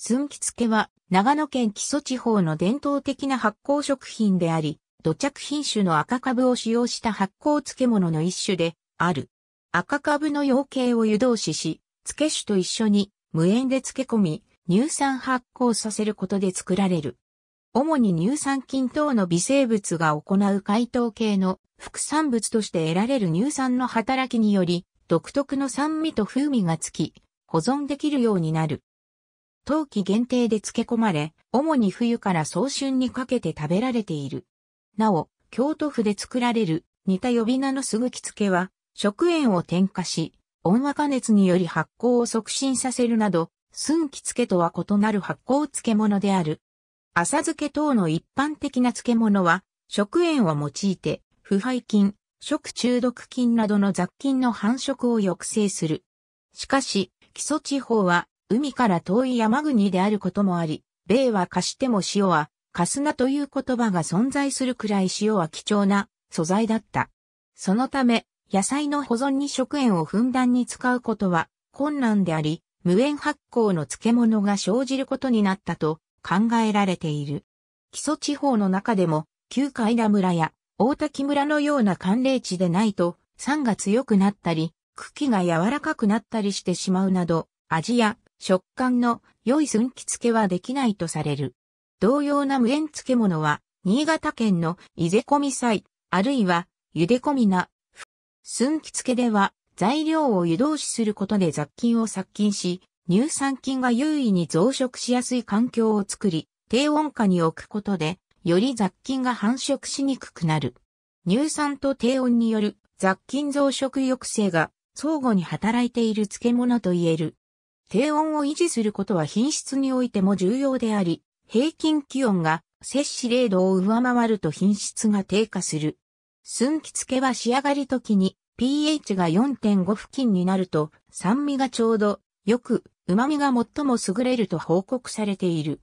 寸木漬は長野県木曽地方の伝統的な発酵食品であり、土着品種の赤株を使用した発酵漬物の一種である。赤株の養鶏を湯通しし、漬け酒と一緒に無塩で漬け込み、乳酸発酵させることで作られる。主に乳酸菌等の微生物が行う解凍系の副産物として得られる乳酸の働きにより、独特の酸味と風味がつき、保存できるようになる。冬季限定で漬け込まれ、主に冬から早春にかけて食べられている。なお、京都府で作られる似た呼び名のすぐき漬けは、食塩を添加し、温和加熱により発酵を促進させるなど、寸気漬けとは異なる発酵漬物である。浅漬け等の一般的な漬物は、食塩を用いて、腐敗菌、食中毒菌などの雑菌の繁殖を抑制する。しかし、基礎地方は海から遠い山国であることもあり、米は貸しても塩は、貸すなという言葉が存在するくらい塩は貴重な素材だった。そのため、野菜の保存に食塩をふんだんに使うことは困難であり、無塩発酵の漬物が生じることになったと考えられている。基礎地方の中でも、旧海田村や大滝村のような寒冷地でないと、酸が強くなったり、茎が柔らかくなったりしてしまうなど、味や食感の良い寸気付けはできないとされる。同様な無縁漬物は、新潟県の伊勢込み菜、あるいは、茹で込みな、寸気付けでは、材料を湯通しすることで雑菌を殺菌し、乳酸菌が優位に増殖しやすい環境を作り、低温下に置くことで、より雑菌が繁殖しにくくなる。乳酸と低温による雑菌増殖抑制が相互に働いている漬物と言える。低温を維持することは品質においても重要であり、平均気温が摂氏0度を上回ると品質が低下する。寸気付けは仕上がり時に pH が4.5付近になると酸味がちょうどよく旨味が最も優れると報告されている。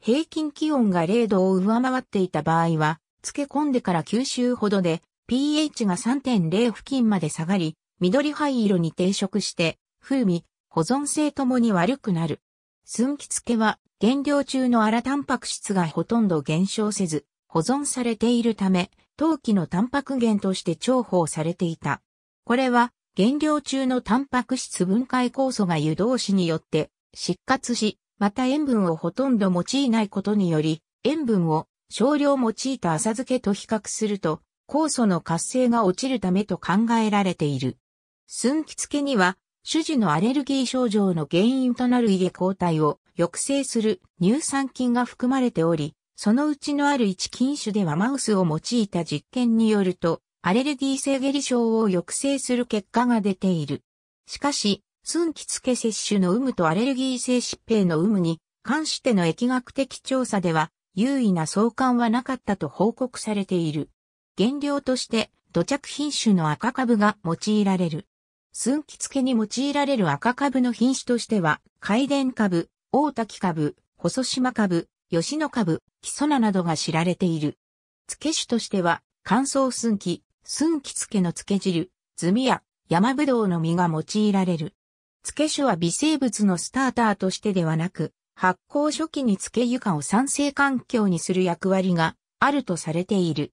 平均気温が0度を上回っていた場合は、漬け込んでから9週ほどで pH が3.0付近まで下がり、緑灰色に定色して、風味、保存性ともに悪くなる。寸気付けは原料中の荒タンパク質がほとんど減少せず、保存されているため、陶器のタンパク源として重宝されていた。これは原料中のタンパク質分解酵素が湯通しによって失活し、また塩分をほとんど用いないことにより、塩分を少量用いた浅漬けと比較すると、酵素の活性が落ちるためと考えられている。寸気付けには種子のアレルギー症状の原因となる家抗体を抑制する乳酸菌が含まれており、そのうちのある1菌種ではマウスを用いた実験によると、アレルギー性下痢症を抑制する結果が出ている。しかし、寸気付け摂取の有無とアレルギー性疾病の有無に関しての疫学的調査では、有意な相関はなかったと報告されている。原料として土着品種の赤株が用いられる。寸気付けに用いられる赤株の品種としては、海伝株、大滝株、細島株、吉野株、木曽菜などが知られている。付け種としては、乾燥寸気、寸気付けの漬け汁、ズミや山ぶどうの実が用いられる。付け種は微生物のスターターとしてではなく、発酵初期に付け床を酸性環境にする役割があるとされている。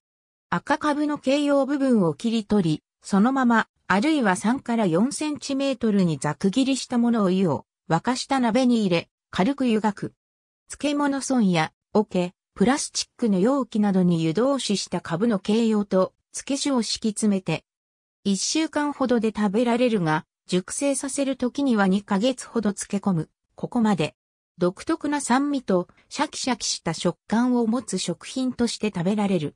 赤株の形容部分を切り取り、そのままあるいは3から4センチメートルにざく切りしたものを湯を沸かした鍋に入れ、軽く湯がく。漬物損や、桶、プラスチックの容器などに湯通しした株の形容と、漬け酒を敷き詰めて、1週間ほどで食べられるが、熟成させる時には2ヶ月ほど漬け込む。ここまで。独特な酸味とシャキシャキした食感を持つ食品として食べられる。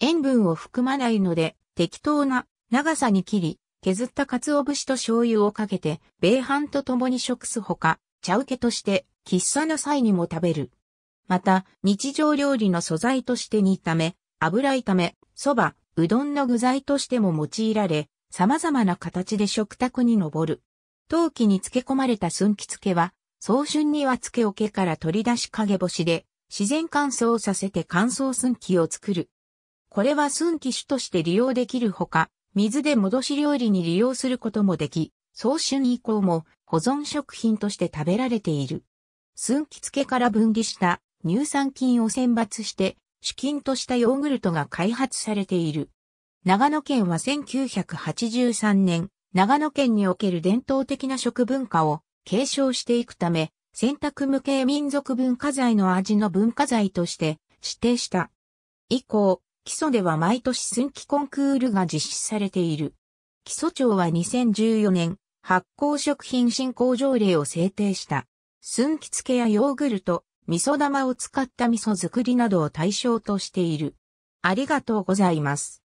塩分を含まないので適当な長さに切り、削った鰹節と醤油をかけて、米飯と共に食すほか、茶受けとして、喫茶の際にも食べる。また、日常料理の素材として煮ため、油炒め、蕎麦、うどんの具材としても用いられ、様々な形で食卓に上る。陶器に漬け込まれた寸気漬けは、早春には漬け桶から取り出し陰干しで、自然乾燥させて乾燥寸気を作る。これは寸気種として利用できるほか、水で戻し料理に利用することもでき、早春以降も保存食品として食べられている。寸気付けから分離した乳酸菌を選抜して主菌としたヨーグルトが開発されている。長野県は1983年、長野県における伝統的な食文化を継承していくため、選択無形民族文化財の味の文化財として指定した。以降、基礎では毎年寸季コンクールが実施されている。基礎庁は2014年、発酵食品振興条例を制定した。寸気付けやヨーグルト、味噌玉を使った味噌作りなどを対象としている。ありがとうございます。